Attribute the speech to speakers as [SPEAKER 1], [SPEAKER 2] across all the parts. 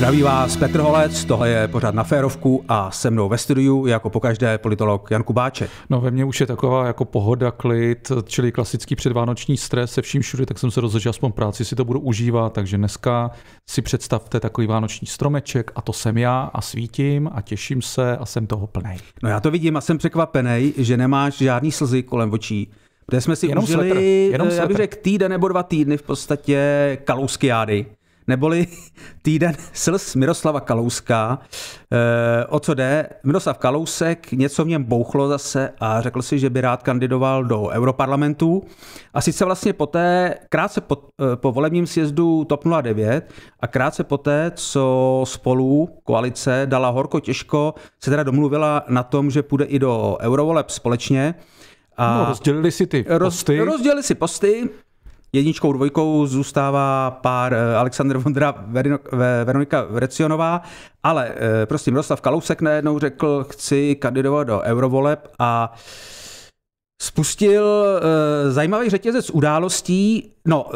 [SPEAKER 1] Zdraví vás Petr Holec, tohle je pořád na Férovku a se mnou ve studiu jako pokaždé politolog Jan
[SPEAKER 2] Kubáček. No ve mně už je taková jako pohoda, klid, čili klasický předvánoční stres se vším všude, tak jsem se rozhodl, že aspoň práci si to budu užívat, takže dneska si představte takový vánoční stromeček a to jsem já a svítím a těším se a jsem toho plný. No já to vidím a jsem
[SPEAKER 1] překvapený, že nemáš žádný slzy kolem očí. Kde jsme si jenom užili, sletr, eh, jenom já bych řekl, týden nebo dva týdny v podstatě kalouskiády neboli týden slz Miroslava Kalouska. E, o co jde? Miroslav Kalousek, něco v něm bouchlo zase a řekl si, že by rád kandidoval do europarlamentu. A sice vlastně poté, krátce po, eh, po volebním sjezdu TOP 09 a krátce poté, co spolu koalice dala horko těžko, se teda domluvila na tom, že půjde i do eurovoleb společně. A no, rozdělili si ty posty. Roz, rozdělili si posty Jedničkou, dvojkou zůstává pár eh, Alexander Vondra, Veronika Vrecionová, ale prostě Miroslav Kalousek najednou řekl, chci kandidovat do eurovoleb a spustil uh, zajímavý řetězec událostí. No, uh,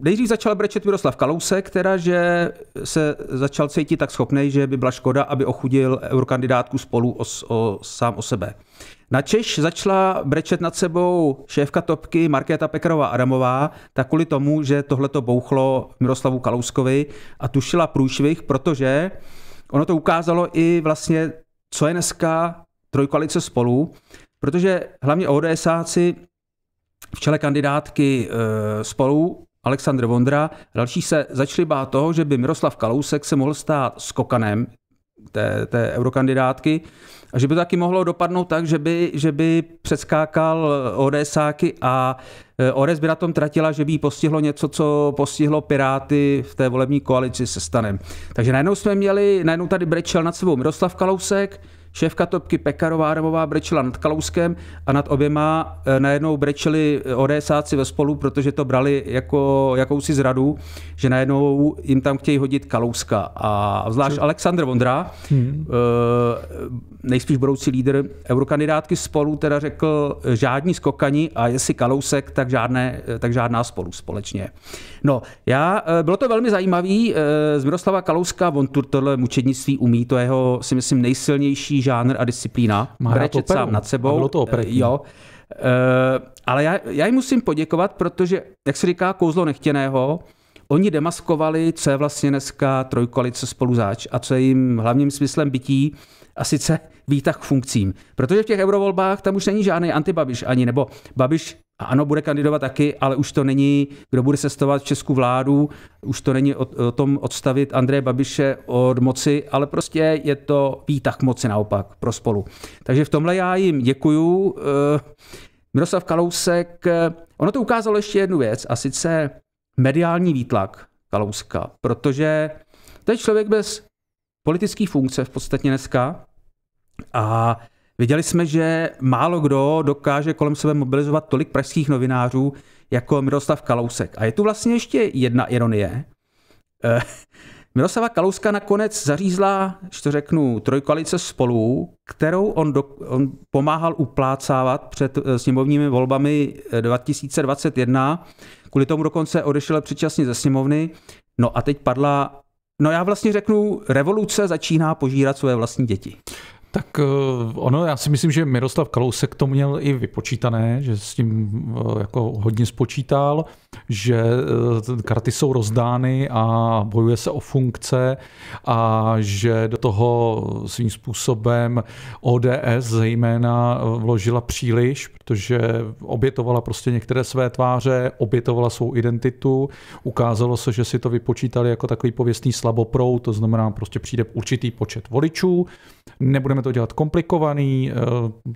[SPEAKER 1] nejdřív začal brečet Miroslav Kalousek, teda, že se začal cítit tak schopný, že by byla škoda, aby ochudil eurokandidátku spolu o, o, sám o sebe. Uh, na Češ začala brečet nad sebou šéfka Topky Markéta Pekrová Adamová, tak kvůli tomu, že tohle to bouchlo Miroslavu Kalouskovi a tušila průšvih, protože ono to ukázalo i vlastně, co je dneska trojkoalice spolu, protože hlavně ODSáci v čele kandidátky eh, spolu Aleksandr Vondra, další se začali bát toho, že by Miroslav Kalousek se mohl stát skokanem té, té eurokandidátky a že by to taky mohlo dopadnout tak, že by, že by přeskákal ODSáky a e, ODS by na tom tratila, že by jí postihlo něco, co postihlo Piráty v té volební koalici se stanem. Takže najednou jsme měli, najednou tady brečel nad sebou Miroslav Kalousek, Šéfka topky Pekarová remová brečela nad Kalouskem a nad oběma eh, najednou brečeli eh, ODSáci ve spolu, protože to brali jako jakousi zradu, že najednou jim tam chtějí hodit Kalouska. A zvlášť Co? Aleksandr Vondra, hmm. Eh, nejspíš budoucí lídr eurokandidátky spolu, teda řekl žádní skokani a jestli Kalousek, tak, žádné, tak žádná spolu společně. No, já, bylo to velmi zajímavé, z Miroslava Kalouska, on tohle mučednictví umí, to jeho si myslím nejsilnější žánr a disciplína. Má Brečet sám nad sebou. bylo to eh, Jo. Eh, ale já, já jim musím poděkovat, protože, jak se říká, kouzlo nechtěného, oni demaskovali, co je vlastně dneska trojkoalice spoluzáč a co je jim hlavním smyslem bytí a sice výtah k funkcím. Protože v těch eurovolbách tam už není žádný antibabiš ani, nebo babiš a ano, bude kandidovat taky, ale už to není, kdo bude sestovat českou vládu, už to není o, o tom odstavit Andreje Babiše od moci, ale prostě je to výtah moci naopak pro spolu. Takže v tomhle já jim děkuju. Eh, Miroslav Kalousek, eh, ono to ukázalo ještě jednu věc, a sice mediální výtlak Kalouska, protože to je člověk bez politické funkce v podstatě dneska a Věděli jsme, že málo kdo dokáže kolem sebe mobilizovat tolik pražských novinářů jako Miroslav Kalousek. A je tu vlastně ještě jedna ironie. Eh, Miroslava Kalouska nakonec zařízla, že to řeknu, trojkoalice spolu, kterou on, do, on pomáhal uplácávat před eh, sněmovními volbami 2021. Eh, Kvůli tomu dokonce odešel předčasně ze sněmovny. No a teď padla, no já vlastně řeknu, revoluce začíná požírat své vlastní děti.
[SPEAKER 2] Tak eh, ono, já si myslím, že Miroslav Kalousek to měl i vypočítané, že s tím eh, jako hodně spočítal, že eh, karty jsou rozdány a bojuje se o funkce a že do toho svým způsobem ODS zejména vložila příliš, protože obětovala prostě některé své tváře, obětovala svou identitu, ukázalo se, že si to vypočítali jako takový pověstný slaboprout, to znamená prostě přijde určitý počet voličů, nebudeme to dělat komplikovaný, eh,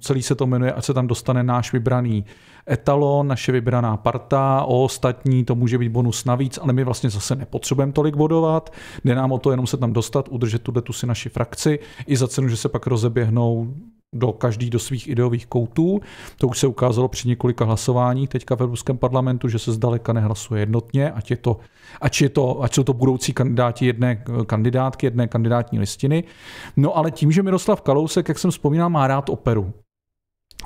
[SPEAKER 2] celý se to jmenuje, ať se tam dostane náš vybraný etalon, naše vybraná parta, o ostatní to může být bonus navíc, ale my vlastně zase nepotřebujeme tolik bodovat, jde nám o to jenom se tam dostat, udržet tuhle tu si naši frakci, i za cenu, že se pak rozeběhnou do každý do svých ideových koutů. To už se ukázalo při několika hlasování teďka v Evropském parlamentu, že se zdaleka nehlasuje jednotně, ať, je to, ať, je to, ať jsou to budoucí kandidáti jedné kandidátky, jedné kandidátní listiny. No ale tím, že Miroslav Kalousek, jak jsem vzpomínal, má rád operu,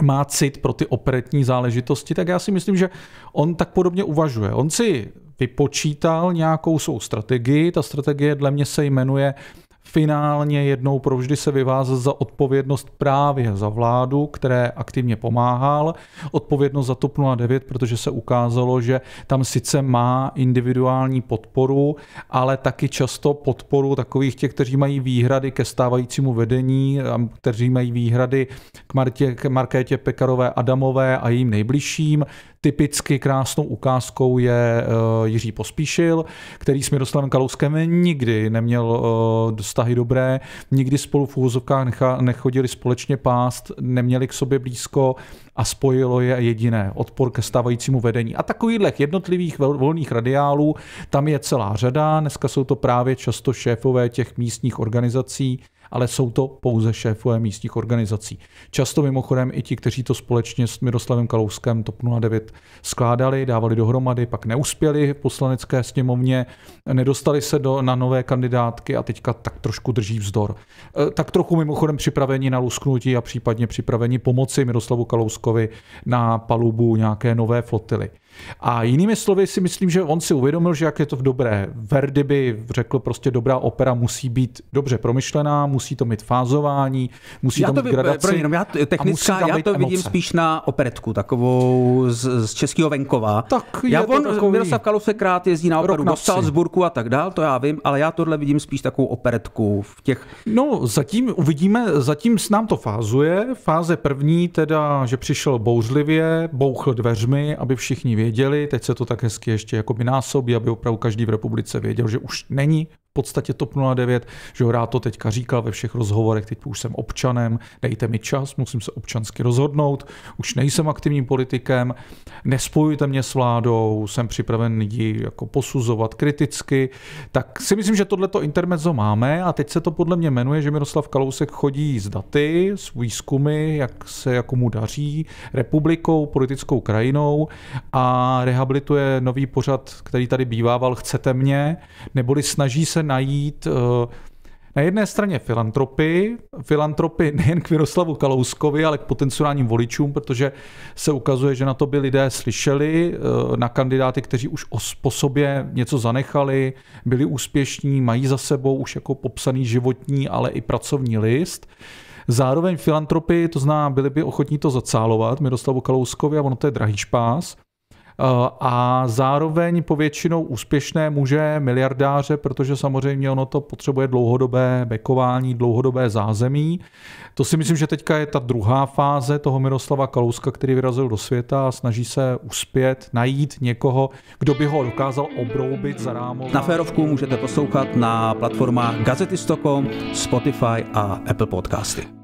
[SPEAKER 2] má cit pro ty operetní záležitosti, tak já si myslím, že on tak podobně uvažuje. On si vypočítal nějakou svou strategii, ta strategie dle mě se jmenuje uh, finálně jednou provždy se vyvázat za odpovědnost právě za vládu, které aktivně pomáhal, odpovědnost za TOP 09, protože se ukázalo, že tam sice má individuální podporu, ale taky často podporu takových těch, kteří mají výhrady ke stávajícímu vedení, kteří mají výhrady k, Martě, k Markétě Pekarové Adamové a jejím nejbližším, Typicky krásnou ukázkou je uh, Jiří Pospíšil, který s Miroslavem Kalouskem nikdy neměl uh, vztahy dobré, nikdy spolu v úvozovkách nechodili společně pást, neměli k sobě blízko a spojilo je jediné, odpor ke stávajícímu vedení. A takových jednotlivých volných radiálů tam je celá řada, dneska jsou to právě často šéfové těch místních organizací, ale jsou to pouze šéfové místních organizací. Často mimochodem i ti, kteří to společně s Miroslavem Kalouskem TOP 09 skládali, dávali dohromady, pak neuspěli v poslanecké sněmovně, nedostali se do, na nové kandidátky a teďka tak trošku drží vzdor. E, tak trochu mimochodem připraveni na lusknutí a případně připraveni pomoci Miroslavu Kalouskovi na palubu nějaké nové flotily. A jinými slovy si myslím, že on si uvědomil, že jak je to v dobré. Verdi by řekl prostě dobrá opera musí být dobře promyšlená, musí to mít fázování, musí já to, mít by, gradaci. Pro jenom, já technická, já to emoce. vidím spíš na operetku, takovou z, z českého venkova. Tak já on, takový... Miroslav
[SPEAKER 1] Kalousek rád jezdí na operu do Salzburku a tak dál, to já vím, ale já tohle vidím spíš takovou operetku v
[SPEAKER 2] těch... No, zatím uvidíme, zatím s nám to fázuje. Fáze první teda, že přišel bouřlivě, bouchl dveřmi, aby všichni věděli, teď se to tak hezky ještě jakoby násobí, aby opravdu každý v republice věděl, že už není podstatě TOP 09, že rád to teďka říká ve všech rozhovorech, teď už jsem občanem, dejte mi čas, musím se občansky rozhodnout, už nejsem aktivním politikem, nespojujte mě s vládou, jsem připraven lidi jako posuzovat kriticky, tak si myslím, že tohleto intermezzo máme a teď se to podle mě jmenuje, že Miroslav Kalousek chodí z daty, z výzkumy, jak se jako mu daří, republikou, politickou krajinou a rehabilituje nový pořad, který tady bývával Chcete mě, neboli snaží se najít eh, na jedné straně filantropy, filantropy nejen k Miroslavu Kalouskovi, ale k potenciálním voličům, protože se ukazuje, že na to by lidé slyšeli, eh, na kandidáty, kteří už po sobě něco zanechali, byli úspěšní, mají za sebou už jako popsaný životní, ale i pracovní list. Zároveň filantropy, to zná, byli by ochotní to zacálovat Miroslavu Kalouskovi a ono to je drahý špás. Eh, a zároveň povětšinou úspěšné muže, miliardáře, protože samozřejmě ono to potřebuje dlouhodobé bekování, dlouhodobé zázemí. To si myslím, že teďka je ta druhá fáze toho Miroslava Kalouska, který vyrazil do světa a snaží se uspět, najít někoho, kdo by ho dokázal obroubit, rámo.
[SPEAKER 1] Na Férovku můžete poslouchat na platformách Gazety Spotify a Apple Podcasty.